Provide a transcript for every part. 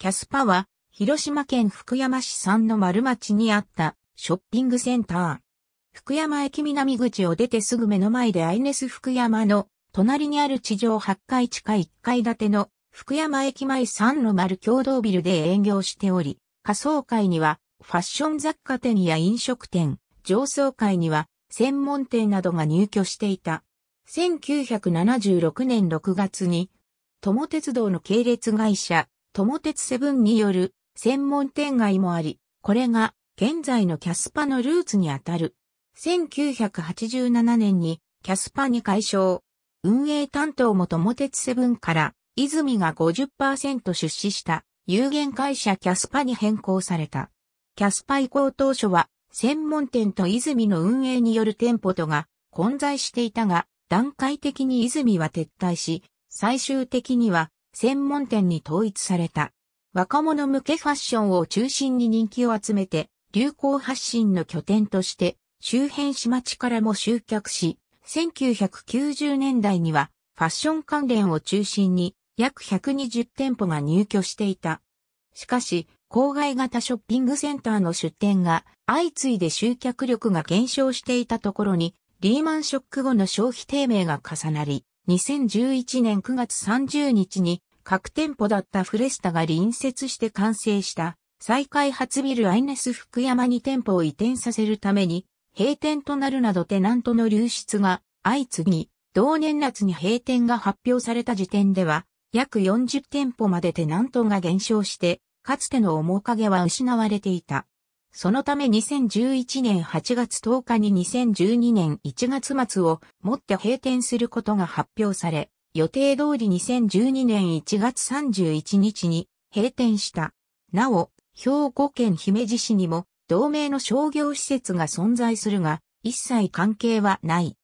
キャスパは、広島県福山市産の丸町にあったショッピングセンター。福山駅南口を出てすぐ目の前でアイネス福山の隣にある地上8階地下1階建ての福山駅前3の丸共同ビルで営業しており、仮想会にはファッション雑貨店や飲食店、上層会には専門店などが入居していた。1976年6月に、友鉄道の系列会社、友鉄セブンによる専門店街もあり、これが現在のキャスパのルーツにあたる。1987年にキャスパに解消。運営担当も友鉄セブンから泉が50%出資した有限会社キャスパに変更された。キャスパ移行当初は専門店と泉の運営による店舗とが混在していたが、段階的に泉は撤退し、最終的には専門店に統一された。若者向けファッションを中心に人気を集めて、流行発信の拠点として、周辺市町からも集客し、1990年代にはファッション関連を中心に約120店舗が入居していた。しかし、郊外型ショッピングセンターの出店が相次いで集客力が減少していたところに、リーマンショック後の消費低迷が重なり、2011年9月30日に各店舗だったフレスタが隣接して完成した再開発ビルアイネス福山に店舗を移転させるために閉店となるなどテナントの流出が相次ぎ、同年夏に閉店が発表された時点では約40店舗までテナントが減少して、かつての面影は失われていた。そのため2011年8月10日に2012年1月末をもって閉店することが発表され、予定通り2012年1月31日に閉店した。なお、兵庫県姫路市にも同盟の商業施設が存在するが、一切関係はない。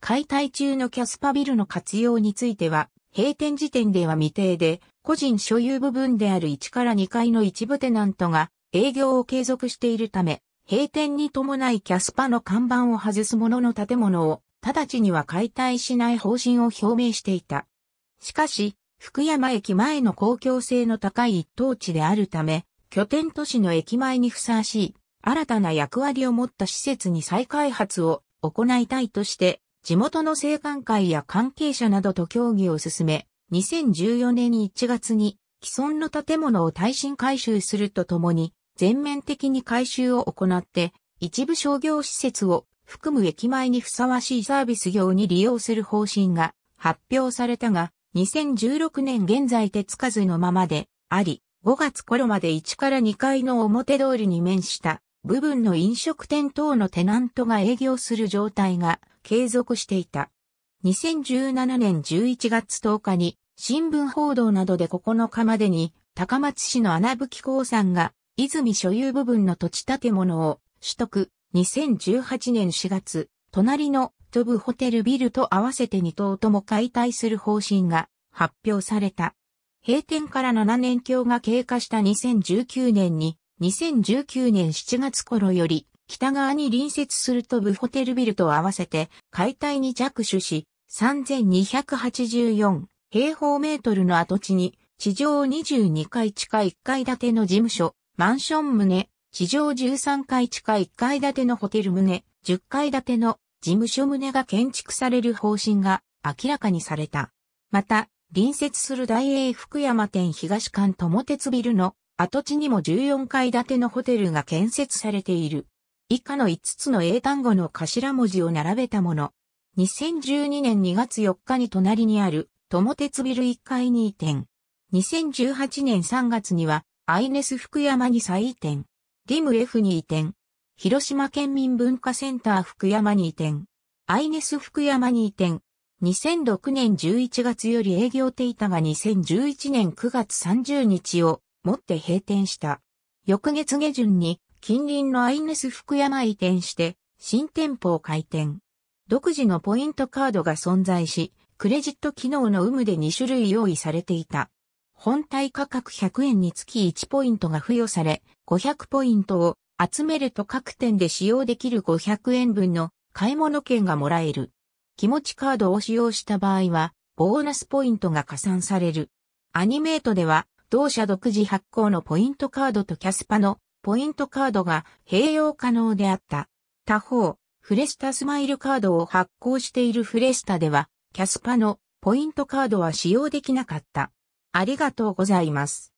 解体中のキャスパビルの活用については、閉店時点では未定で、個人所有部分である1から2階の一部テナントが営業を継続しているため、閉店に伴いキャスパの看板を外すものの建物を直ちには解体しない方針を表明していた。しかし、福山駅前の公共性の高い一等地であるため、拠点都市の駅前にふさわしい、新たな役割を持った施設に再開発を行いたいとして、地元の生官会や関係者などと協議を進め、2014年1月に既存の建物を耐震改修するとともに、全面的に改修を行って、一部商業施設を含む駅前にふさわしいサービス業に利用する方針が発表されたが、2016年現在手つかずのままであり、5月頃まで1から2階の表通りに面した部分の飲食店等のテナントが営業する状態が継続していた。2017年11月10日に新聞報道などで9日までに高松市の穴吹鉱山が泉所有部分の土地建物を取得、2018年4月、隣の飛ぶホテルビルと合わせて2棟とも解体する方針が発表された。閉店から7年強が経過した2019年に、2019年7月頃より、北側に隣接する飛ぶホテルビルと合わせて解体に着手し、3284平方メートルの跡地に地上22階地下1階建ての事務所、マンション棟、地上13階地下1階建てのホテル棟、10階建ての事務所棟が建築される方針が明らかにされた。また、隣接する大英福山店東館友鉄ビルの跡地にも14階建てのホテルが建設されている。以下の5つの英単語の頭文字を並べたもの。2012年2月4日に隣にある友鉄ビル1階に移転。2018年3月にはアイネス福山に再移転。リム F に移転。広島県民文化センター福山に移転。アイネス福山に移転。2006年11月より営業ていたが2011年9月30日をもって閉店した。翌月下旬に近隣のアイネス福山移転して新店舗を開店。独自のポイントカードが存在し、クレジット機能の有無で2種類用意されていた。本体価格100円につき1ポイントが付与され、500ポイントを集めると各店で使用できる500円分の買い物券がもらえる。気持ちカードを使用した場合は、ボーナスポイントが加算される。アニメートでは、同社独自発行のポイントカードとキャスパのポイントカードが併用可能であった。他方、フレスタスマイルカードを発行しているフレスタでは、キャスパのポイントカードは使用できなかった。ありがとうございます。